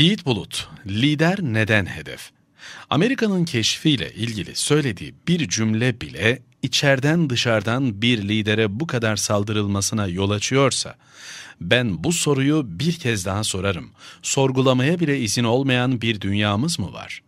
Yiğit Bulut, lider neden hedef? Amerika'nın keşfiyle ilgili söylediği bir cümle bile içeriden dışarıdan bir lidere bu kadar saldırılmasına yol açıyorsa, ben bu soruyu bir kez daha sorarım. Sorgulamaya bile izin olmayan bir dünyamız mı var?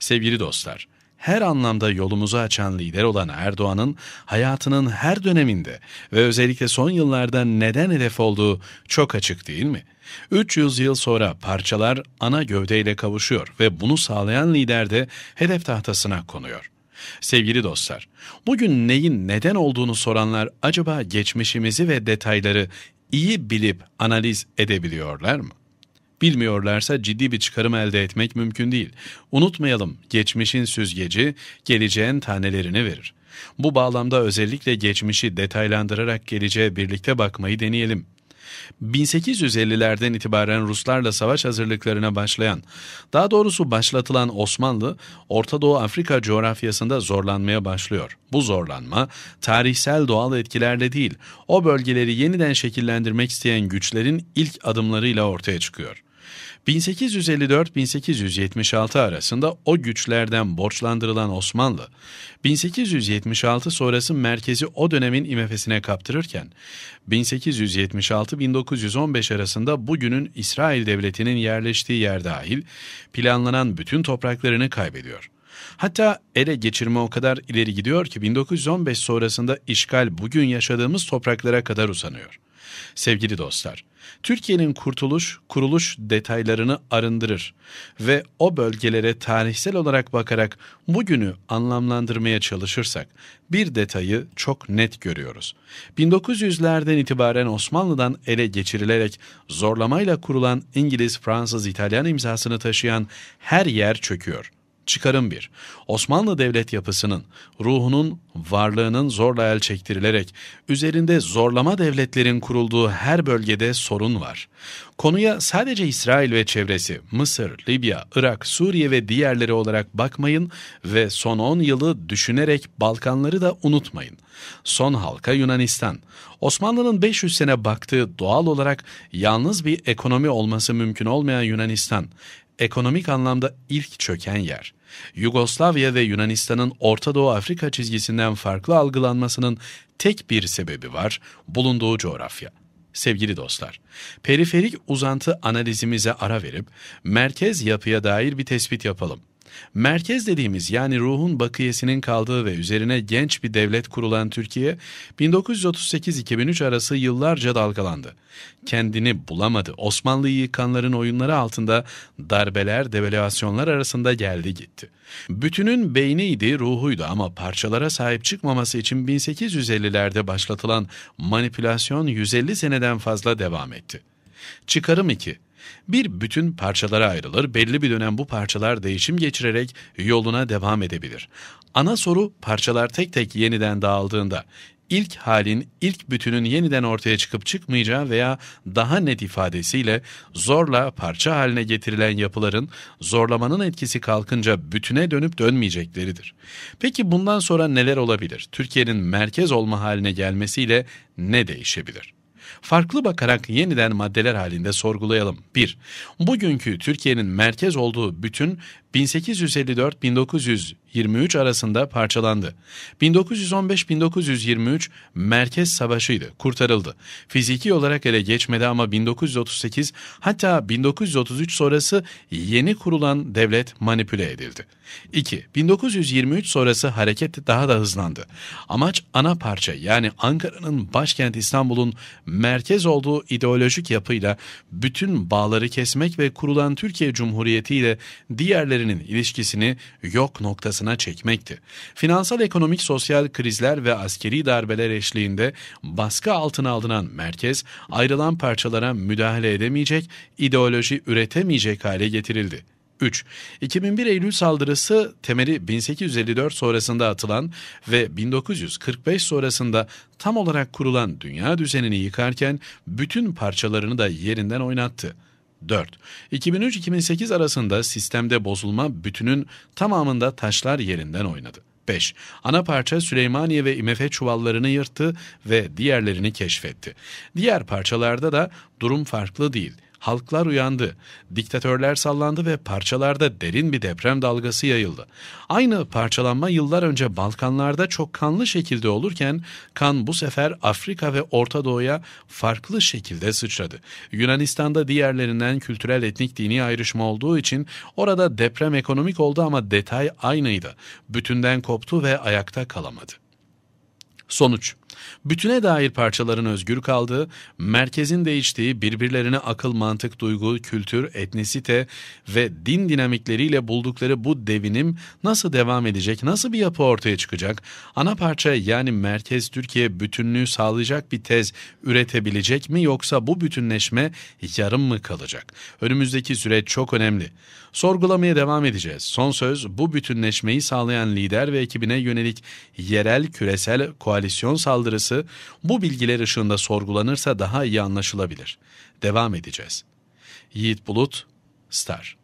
Sevgili dostlar, her anlamda yolumuzu açan lider olan Erdoğan'ın hayatının her döneminde ve özellikle son yıllarda neden hedef olduğu çok açık değil mi? 300 yıl sonra parçalar ana gövdeyle kavuşuyor ve bunu sağlayan lider de hedef tahtasına konuyor. Sevgili dostlar, bugün neyin neden olduğunu soranlar acaba geçmişimizi ve detayları iyi bilip analiz edebiliyorlar mı? bilmiyorlarsa ciddi bir çıkarım elde etmek mümkün değil. Unutmayalım, geçmişin süzgeci geleceğin tanelerini verir. Bu bağlamda özellikle geçmişi detaylandırarak geleceğe birlikte bakmayı deneyelim. 1850'lerden itibaren Ruslarla savaş hazırlıklarına başlayan, daha doğrusu başlatılan Osmanlı, Orta Doğu Afrika coğrafyasında zorlanmaya başlıyor. Bu zorlanma tarihsel doğal etkilerle değil, o bölgeleri yeniden şekillendirmek isteyen güçlerin ilk adımlarıyla ortaya çıkıyor. 1854-1876 arasında o güçlerden borçlandırılan Osmanlı, 1876 sonrası merkezi o dönemin IMF'sine kaptırırken, 1876-1915 arasında bugünün İsrail Devleti'nin yerleştiği yer dahil planlanan bütün topraklarını kaybediyor. Hatta ele geçirme o kadar ileri gidiyor ki 1915 sonrasında işgal bugün yaşadığımız topraklara kadar uzanıyor. Sevgili dostlar, Türkiye'nin kurtuluş, kuruluş detaylarını arındırır ve o bölgelere tarihsel olarak bakarak bugünü anlamlandırmaya çalışırsak bir detayı çok net görüyoruz. 1900'lerden itibaren Osmanlı'dan ele geçirilerek zorlamayla kurulan İngiliz, Fransız, İtalyan imzasını taşıyan her yer çöküyor çıkarım bir. Osmanlı devlet yapısının, ruhunun, varlığının zorla el çektirilerek, üzerinde zorlama devletlerin kurulduğu her bölgede sorun var. Konuya sadece İsrail ve çevresi, Mısır, Libya, Irak, Suriye ve diğerleri olarak bakmayın ve son 10 yılı düşünerek Balkanları da unutmayın. Son halka Yunanistan. Osmanlı'nın 500 sene baktığı doğal olarak yalnız bir ekonomi olması mümkün olmayan Yunanistan, ekonomik anlamda ilk çöken yer. Yugoslavya ve Yunanistan'ın Orta Doğu Afrika çizgisinden farklı algılanmasının tek bir sebebi var, bulunduğu coğrafya. Sevgili dostlar, periferik uzantı analizimize ara verip merkez yapıya dair bir tespit yapalım. Merkez dediğimiz yani ruhun bakiyesinin kaldığı ve üzerine genç bir devlet kurulan Türkiye 1938-2003 arası yıllarca dalgalandı. Kendini bulamadı. Osmanlı'yı yıkanların oyunları altında darbeler, devalüasyonlar arasında geldi gitti. Bütünün beyniydi, ruhuydu ama parçalara sahip çıkmaması için 1850'lerde başlatılan manipülasyon 150 seneden fazla devam etti. Çıkarım 2. Bir bütün parçalara ayrılır, belli bir dönem bu parçalar değişim geçirerek yoluna devam edebilir. Ana soru parçalar tek tek yeniden dağıldığında ilk halin, ilk bütünün yeniden ortaya çıkıp çıkmayacağı veya daha net ifadesiyle zorla parça haline getirilen yapıların zorlamanın etkisi kalkınca bütüne dönüp dönmeyecekleridir. Peki bundan sonra neler olabilir? Türkiye'nin merkez olma haline gelmesiyle ne değişebilir? farklı bakarak yeniden maddeler halinde sorgulayalım. 1. Bugünkü Türkiye'nin merkez olduğu bütün 1854-1900 23 arasında parçalandı. 1915-1923 Merkez Savaşı'ydı, kurtarıldı. Fiziki olarak ele geçmedi ama 1938 hatta 1933 sonrası yeni kurulan devlet manipüle edildi. 2. 1923 sonrası hareket daha da hızlandı. Amaç ana parça yani Ankara'nın başkent İstanbul'un merkez olduğu ideolojik yapıyla bütün bağları kesmek ve kurulan Türkiye Cumhuriyeti ile diğerlerinin ilişkisini yok noktası arkasına çekmekti. Finansal ekonomik sosyal krizler ve askeri darbeler eşliğinde baskı altına alınan merkez ayrılan parçalara müdahale edemeyecek, ideoloji üretemeyecek hale getirildi. 3. 2001 Eylül saldırısı temeli 1854 sonrasında atılan ve 1945 sonrasında tam olarak kurulan dünya düzenini yıkarken bütün parçalarını da yerinden oynattı. 4. 2003-2008 arasında sistemde bozulma bütünün tamamında taşlar yerinden oynadı. 5. Ana parça Süleymaniye ve İmefe çuvallarını yırttı ve diğerlerini keşfetti. Diğer parçalarda da durum farklı değil. Halklar uyandı, diktatörler sallandı ve parçalarda derin bir deprem dalgası yayıldı. Aynı parçalanma yıllar önce Balkanlarda çok kanlı şekilde olurken kan bu sefer Afrika ve Orta Doğu'ya farklı şekilde sıçradı. Yunanistan'da diğerlerinden kültürel etnik dini ayrışma olduğu için orada deprem ekonomik oldu ama detay aynıydı. Bütünden koptu ve ayakta kalamadı. Sonuç bütüne dair parçaların özgür kaldığı, merkezin değiştiği birbirlerine akıl, mantık, duygu, kültür, etnisite ve din dinamikleriyle buldukları bu devinim nasıl devam edecek, nasıl bir yapı ortaya çıkacak, ana parça yani merkez Türkiye bütünlüğü sağlayacak bir tez üretebilecek mi yoksa bu bütünleşme yarım mı kalacak? Önümüzdeki süreç çok önemli. Sorgulamaya devam edeceğiz. Son söz bu bütünleşmeyi sağlayan lider ve ekibine yönelik yerel küresel koalisyon saldırı saldırısı bu bilgiler ışığında sorgulanırsa daha iyi anlaşılabilir. Devam edeceğiz. Yiğit Bulut, Star